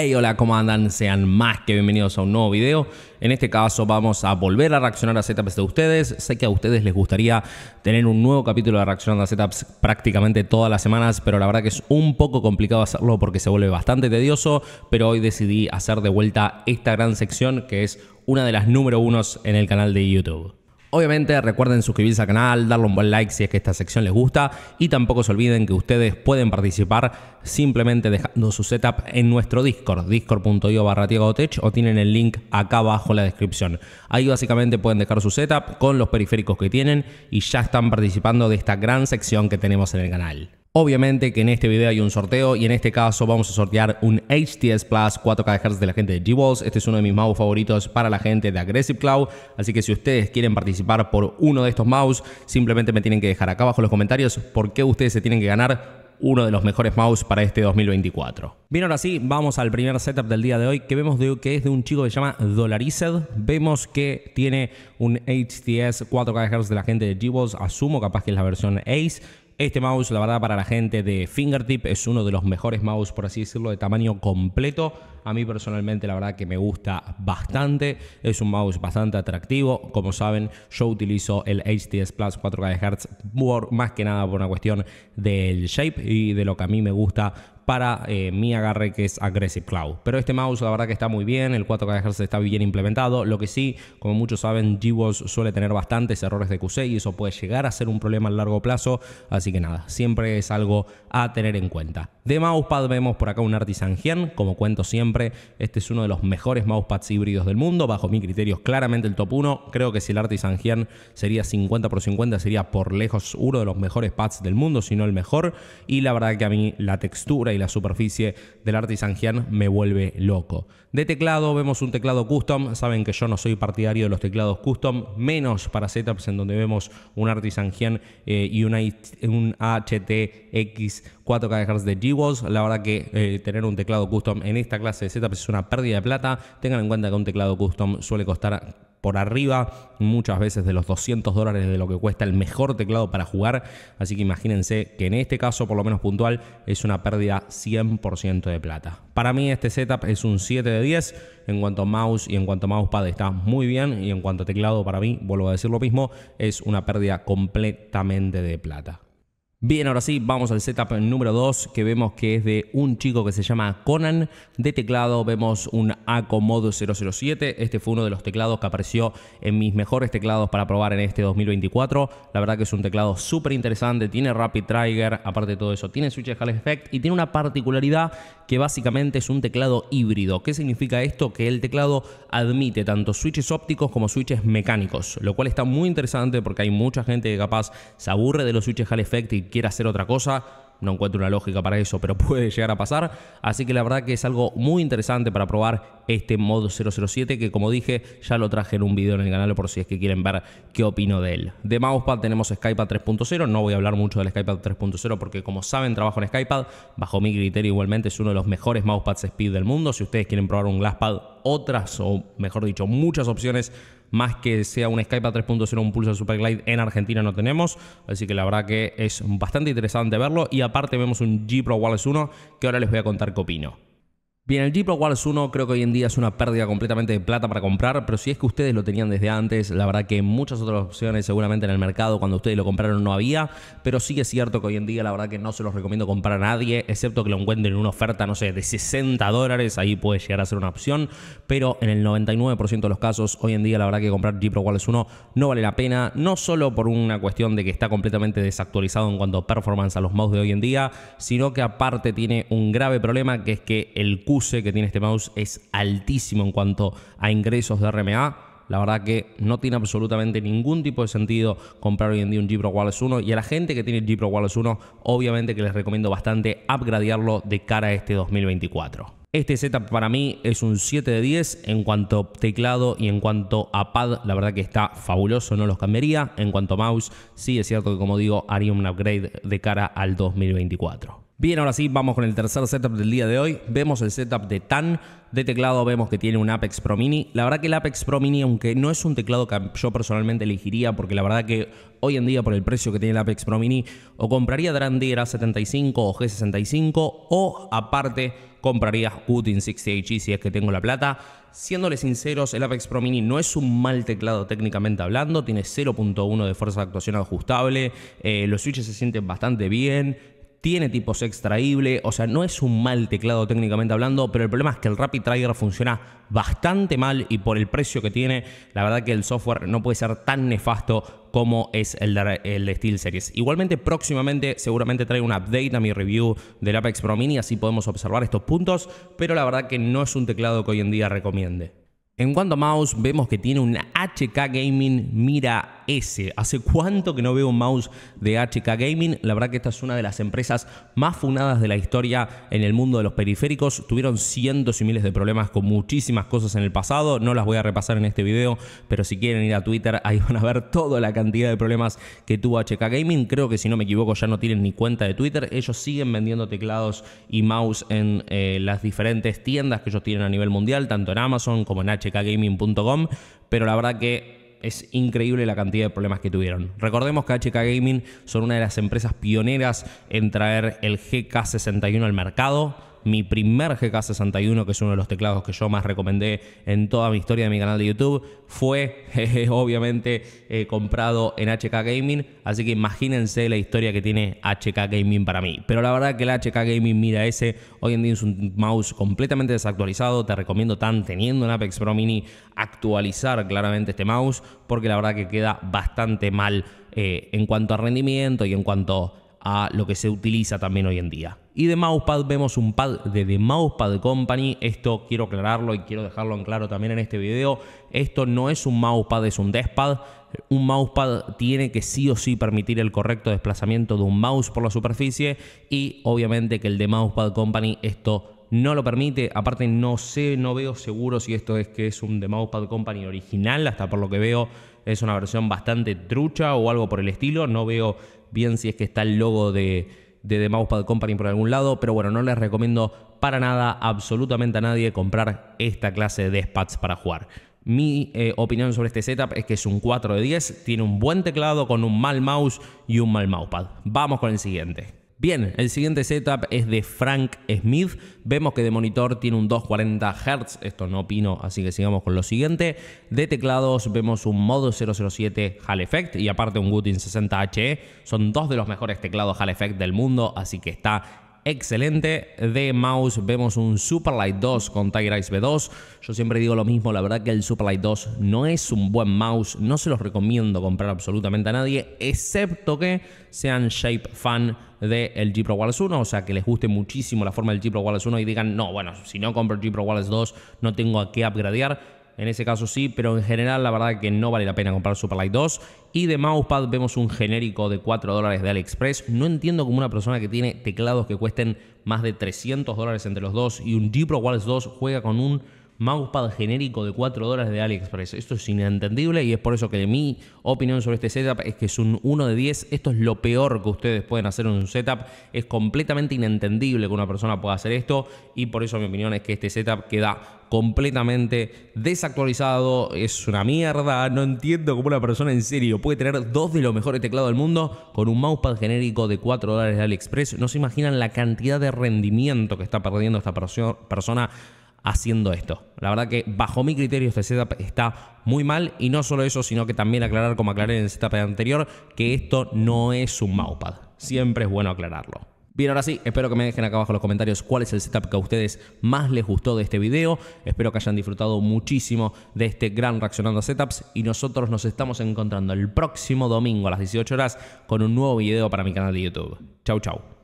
Hey, hola, ¿cómo andan? Sean más que bienvenidos a un nuevo video. En este caso vamos a volver a reaccionar a setups de ustedes. Sé que a ustedes les gustaría tener un nuevo capítulo de reaccionando a setups prácticamente todas las semanas, pero la verdad que es un poco complicado hacerlo porque se vuelve bastante tedioso, pero hoy decidí hacer de vuelta esta gran sección que es una de las número unos en el canal de YouTube. Obviamente recuerden suscribirse al canal, darle un buen like si es que esta sección les gusta y tampoco se olviden que ustedes pueden participar simplemente dejando su setup en nuestro Discord, discord.io barra tech o tienen el link acá abajo en la descripción. Ahí básicamente pueden dejar su setup con los periféricos que tienen y ya están participando de esta gran sección que tenemos en el canal. Obviamente que en este video hay un sorteo y en este caso vamos a sortear un HTS Plus 4 khz de la gente de G-Balls. Este es uno de mis mouse favoritos para la gente de Aggressive Cloud. Así que si ustedes quieren participar por uno de estos mouse, simplemente me tienen que dejar acá abajo en los comentarios por qué ustedes se tienen que ganar uno de los mejores mouse para este 2024. Bien, ahora sí, vamos al primer setup del día de hoy que vemos que es de un chico que se llama Dolarized. Vemos que tiene un HTS 4 khz de la gente de G-Balls, asumo capaz que es la versión Ace este mouse, la verdad, para la gente de Fingertip es uno de los mejores mouse, por así decirlo, de tamaño completo. A mí personalmente, la verdad que me gusta bastante. Es un mouse bastante atractivo. Como saben, yo utilizo el HTS Plus 4K más que nada por una cuestión del shape y de lo que a mí me gusta para eh, mi agarre que es Aggressive Cloud. Pero este mouse la verdad que está muy bien, el 4K Hz está bien implementado, lo que sí, como muchos saben, GWOS suele tener bastantes errores de QC y eso puede llegar a ser un problema a largo plazo, así que nada, siempre es algo a tener en cuenta. De mousepad vemos por acá un Artisan Gen, como cuento siempre, este es uno de los mejores mousepads híbridos del mundo, bajo mi criterio claramente el top 1, creo que si el Artisan Gen sería 50 por 50 sería por lejos uno de los mejores pads del mundo, si no el mejor, y la verdad que a mí la textura y la superficie del Gian me vuelve loco. De teclado vemos un teclado custom, saben que yo no soy partidario de los teclados custom, menos para setups en donde vemos un Artisan eh, y un HTX 4K de GWOS. La verdad que eh, tener un teclado custom en esta clase de setups es una pérdida de plata. Tengan en cuenta que un teclado custom suele costar por arriba muchas veces de los 200 dólares de lo que cuesta el mejor teclado para jugar. Así que imagínense que en este caso, por lo menos puntual, es una pérdida 100% de plata. Para mí este setup es un 7 de 10. En cuanto a mouse y en cuanto a mousepad está muy bien. Y en cuanto a teclado, para mí, vuelvo a decir lo mismo, es una pérdida completamente de plata. Bien, ahora sí, vamos al setup número 2 que vemos que es de un chico que se llama Conan. De teclado vemos un Acomodo 007. Este fue uno de los teclados que apareció en mis mejores teclados para probar en este 2024. La verdad que es un teclado súper interesante, tiene Rapid Trigger, aparte de todo eso, tiene switches Hall Effect y tiene una particularidad que básicamente es un teclado híbrido. ¿Qué significa esto? Que el teclado admite tanto switches ópticos como switches mecánicos, lo cual está muy interesante porque hay mucha gente que capaz se aburre de los switches Hall Effect y quiera hacer otra cosa. No encuentro una lógica para eso, pero puede llegar a pasar. Así que la verdad que es algo muy interesante para probar este modo 007, que como dije, ya lo traje en un video en el canal por si es que quieren ver qué opino de él. De Mousepad tenemos Skypad 3.0, no voy a hablar mucho del Skypad 3.0 porque como saben trabajo en Skypad, bajo mi criterio igualmente es uno de los mejores mousepads speed del mundo. Si ustedes quieren probar un Glasspad, otras o mejor dicho, muchas opciones más que sea un Skype a 3.0, un Pulsar Superglide en Argentina no tenemos, así que la verdad que es bastante interesante verlo y aparte vemos un G Pro 1 que ahora les voy a contar qué opino. Bien, el Jeep Wars 1 creo que hoy en día es una pérdida completamente de plata para comprar, pero si es que ustedes lo tenían desde antes, la verdad que muchas otras opciones seguramente en el mercado cuando ustedes lo compraron no había, pero sí es cierto que hoy en día la verdad que no se los recomiendo comprar a nadie, excepto que lo encuentren en una oferta, no sé, de 60 dólares, ahí puede llegar a ser una opción, pero en el 99% de los casos hoy en día la verdad que comprar Jeep Wars 1 no vale la pena, no solo por una cuestión de que está completamente desactualizado en cuanto a performance a los mouse de hoy en día, sino que aparte tiene un grave problema que es que el culo que tiene este mouse es altísimo en cuanto a ingresos de RMA. La verdad que no tiene absolutamente ningún tipo de sentido comprar hoy en día un G-Pro Wireless 1 y a la gente que tiene el G-Pro Wireless 1 obviamente que les recomiendo bastante upgradearlo de cara a este 2024. Este setup para mí es un 7 de 10 en cuanto teclado y en cuanto a pad, la verdad que está fabuloso, no los cambiaría. En cuanto mouse, sí es cierto que como digo, haría un upgrade de cara al 2024. Bien, ahora sí, vamos con el tercer setup del día de hoy. Vemos el setup de TAN. De teclado vemos que tiene un Apex Pro Mini. La verdad que el Apex Pro Mini, aunque no es un teclado que yo personalmente elegiría, porque la verdad que hoy en día por el precio que tiene el Apex Pro Mini, o compraría Drandir A75 o G65, o aparte compraría utin 60HE si es que tengo la plata. Siéndole sinceros, el Apex Pro Mini no es un mal teclado técnicamente hablando, tiene 0.1 de fuerza de actuación ajustable, eh, los switches se sienten bastante bien, tiene tipos extraíble, o sea, no es un mal teclado técnicamente hablando, pero el problema es que el Rapid Trigger funciona bastante mal y por el precio que tiene, la verdad que el software no puede ser tan nefasto como es el de, el Series. SteelSeries. Igualmente, próximamente seguramente trae un update a mi review del Apex Pro Mini, así podemos observar estos puntos, pero la verdad que no es un teclado que hoy en día recomiende. En cuanto a mouse, vemos que tiene un HK Gaming Mira S. Hace cuánto que no veo un mouse de HK Gaming. La verdad que esta es una de las empresas más funadas de la historia en el mundo de los periféricos. Tuvieron cientos y miles de problemas con muchísimas cosas en el pasado. No las voy a repasar en este video, pero si quieren ir a Twitter, ahí van a ver toda la cantidad de problemas que tuvo HK Gaming. Creo que si no me equivoco ya no tienen ni cuenta de Twitter. Ellos siguen vendiendo teclados y mouse en eh, las diferentes tiendas que ellos tienen a nivel mundial, tanto en Amazon como en HK gaming.com pero la verdad que es increíble la cantidad de problemas que tuvieron. Recordemos que HK Gaming son una de las empresas pioneras en traer el GK61 al mercado mi primer GK61, que es uno de los teclados que yo más recomendé en toda mi historia de mi canal de YouTube, fue eh, obviamente eh, comprado en HK Gaming, así que imagínense la historia que tiene HK Gaming para mí. Pero la verdad que el HK Gaming Mira ese hoy en día es un mouse completamente desactualizado, te recomiendo tan teniendo un Apex Pro Mini actualizar claramente este mouse, porque la verdad que queda bastante mal eh, en cuanto a rendimiento y en cuanto a lo que se utiliza también hoy en día. Y de mousepad vemos un pad de The Mousepad Company. Esto quiero aclararlo y quiero dejarlo en claro también en este video. Esto no es un mousepad, es un despad Un mousepad tiene que sí o sí permitir el correcto desplazamiento de un mouse por la superficie y obviamente que el de Mousepad Company esto no lo permite. Aparte, no sé, no veo seguro si esto es que es un The Mousepad Company original, hasta por lo que veo es una versión bastante trucha o algo por el estilo. No veo bien si es que está el logo de, de The Mousepad Company por algún lado, pero bueno, no les recomiendo para nada, absolutamente a nadie, comprar esta clase de spats para jugar. Mi eh, opinión sobre este setup es que es un 4 de 10, tiene un buen teclado con un mal mouse y un mal mousepad. Vamos con el siguiente. Bien, el siguiente setup es de Frank Smith. Vemos que de monitor tiene un 240 Hz, esto no opino, así que sigamos con lo siguiente. De teclados vemos un modo 007 Hall Effect y aparte un Gutin 60HE. Son dos de los mejores teclados Hall Effect del mundo, así que está excelente. De mouse vemos un Superlight 2 con Tiger Eyes V2. Yo siempre digo lo mismo, la verdad que el Superlight 2 no es un buen mouse, no se los recomiendo comprar absolutamente a nadie, excepto que sean shape fan del de G Pro Wireless 1, o sea que les guste muchísimo la forma del G Pro Wireless 1 y digan, no, bueno, si no compro el G Pro Wireless 2 no tengo a qué upgradear en ese caso sí, pero en general la verdad que no vale la pena comprar Superlight 2. Y de mousepad vemos un genérico de 4 dólares de AliExpress. No entiendo cómo una persona que tiene teclados que cuesten más de 300 dólares entre los dos y un Pro Wireless 2 juega con un mousepad genérico de 4 dólares de AliExpress. Esto es inentendible y es por eso que mi opinión sobre este setup es que es un 1 de 10. Esto es lo peor que ustedes pueden hacer en un setup. Es completamente inentendible que una persona pueda hacer esto y por eso mi opinión es que este setup queda completamente desactualizado, es una mierda, no entiendo cómo una persona en serio puede tener dos de los mejores teclados del mundo con un mousepad genérico de 4 dólares de AliExpress, no se imaginan la cantidad de rendimiento que está perdiendo esta persona haciendo esto. La verdad que bajo mi criterio este setup está muy mal y no solo eso, sino que también aclarar, como aclaré en el setup anterior, que esto no es un maupad. Siempre es bueno aclararlo. Bien, ahora sí, espero que me dejen acá abajo en los comentarios cuál es el setup que a ustedes más les gustó de este video. Espero que hayan disfrutado muchísimo de este gran reaccionando a setups y nosotros nos estamos encontrando el próximo domingo a las 18 horas con un nuevo video para mi canal de YouTube. Chau, chau.